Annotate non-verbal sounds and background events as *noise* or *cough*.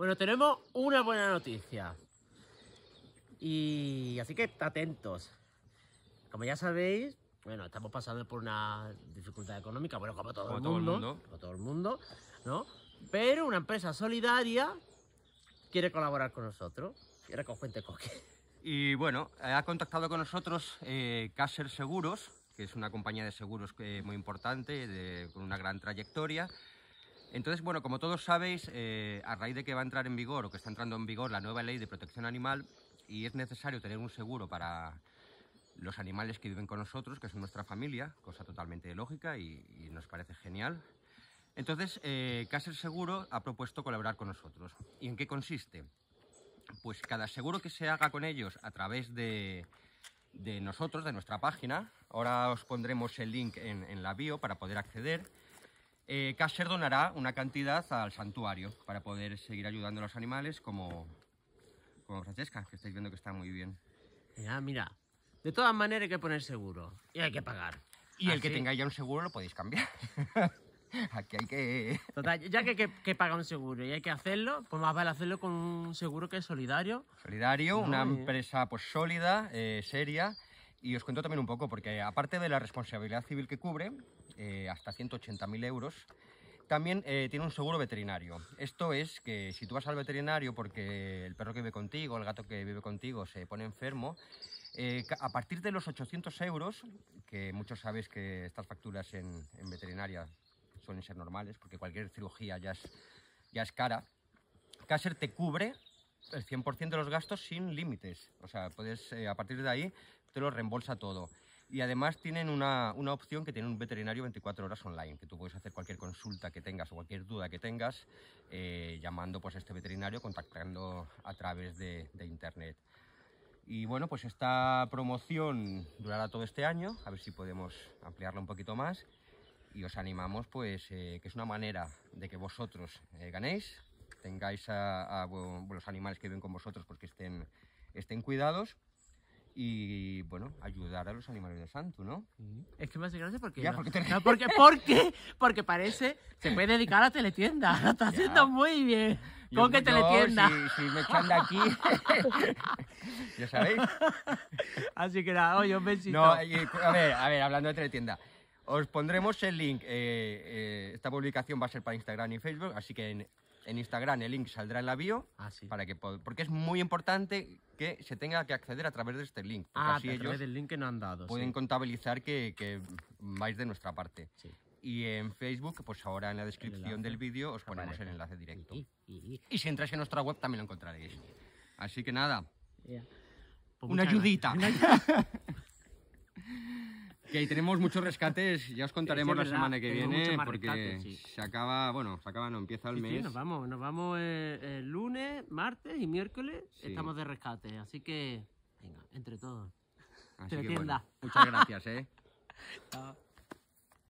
Bueno, tenemos una buena noticia. Y así que atentos. Como ya sabéis, bueno, estamos pasando por una dificultad económica, bueno, como todo, el, mundo, todo el mundo, ¿no? Pero una empresa solidaria quiere colaborar con nosotros. Quiere con Fuente Coque. Y bueno, eh, ha contactado con nosotros eh, Caser Seguros, que es una compañía de seguros eh, muy importante, con una gran trayectoria. Entonces, bueno, como todos sabéis, eh, a raíz de que va a entrar en vigor o que está entrando en vigor la nueva ley de protección animal y es necesario tener un seguro para los animales que viven con nosotros, que son nuestra familia, cosa totalmente lógica y, nos parece genial. Entonces, eh, Caser Seguro ha propuesto colaborar con nosotros. ¿Y en qué consiste? Pues cada seguro que se haga con ellos a través de, nosotros, de nuestra página, ahora os pondremos el link en la bio para poder acceder, eh, donará una cantidad al santuario para poder seguir ayudando a los animales como, como Francesca, que estáis viendo que está muy bien. Eh, ah, mira, de todas maneras hay que poner seguro y hay que pagar. Y el que tenga ya un seguro lo podéis cambiar. *laughs* Aquí hay que... ya que, que, que paga un seguro y hay que hacerlo, pues más vale hacerlo con un seguro que es solidario. Solidario, una empresa pues sólida, eh, seria y os cuento también un poco, porque aparte de la responsabilidad civil que cubre, eh, hasta 180.000 euros, también eh, tiene un seguro veterinario. Esto es que si tú vas al veterinario porque el perro que vive contigo, el gato que vive contigo se pone enfermo, eh, a partir de los 800 euros, que muchos sabéis que estas facturas en, veterinaria suelen ser normales, porque cualquier cirugía ya es, ya es cara, Caser te cubre el 100% de los gastos sin límites. O sea, puedes a partir de ahí te lo reembolsa todo. Y además tienen una, opción que tiene un veterinario 24 horas online, que tú puedes hacer cualquier consulta que tengas o cualquier duda que tengas eh, llamando pues, a este veterinario, contactando a través de, internet. Y bueno, pues esta promoción durará todo este año, a ver si podemos ampliarla un poquito más. Y os animamos, pues, eh, que es una manera de que vosotros eh, ganéis, tengáis a, los animales que viven con vosotros, porque pues, estén, estén cuidados y bueno, ayudar a los animales de santo, ¿no? Es que me hace gracia porque. Ya, no, porque, porque, parece se puede dedicar a teletienda. Lo está haciendo muy bien. ¿Con qué teletienda? si, me echan de aquí. *laughs* ya sabéis. Así que nada, oye, os besito. No, a ver, a ver, hablando de teletienda. Os pondremos el link. Eh, eh, esta publicación va a ser para Instagram y Facebook, así que en Instagram el link saldrá en la bio. Ah, para que, porque es muy importante que se tenga que acceder a través de este link. Ah, así del link que han Pueden contabilizar que, vais de nuestra parte. Y en Facebook, pues ahora en la descripción del vídeo os ponemos el enlace directo. Y, si entráis en nuestra web también lo encontraréis. Así que nada. una pues ayudita. *laughs* Que ahí tenemos muchos rescates, ya os contaremos la semana que viene, porque se acaba, bueno, se acaba, no empieza el mes. Sí, nos vamos, nos vamos el, eh, el lunes, martes y miércoles, estamos de rescate, así que, venga, entre todos. Así muchas gracias, ¿eh? *laughs*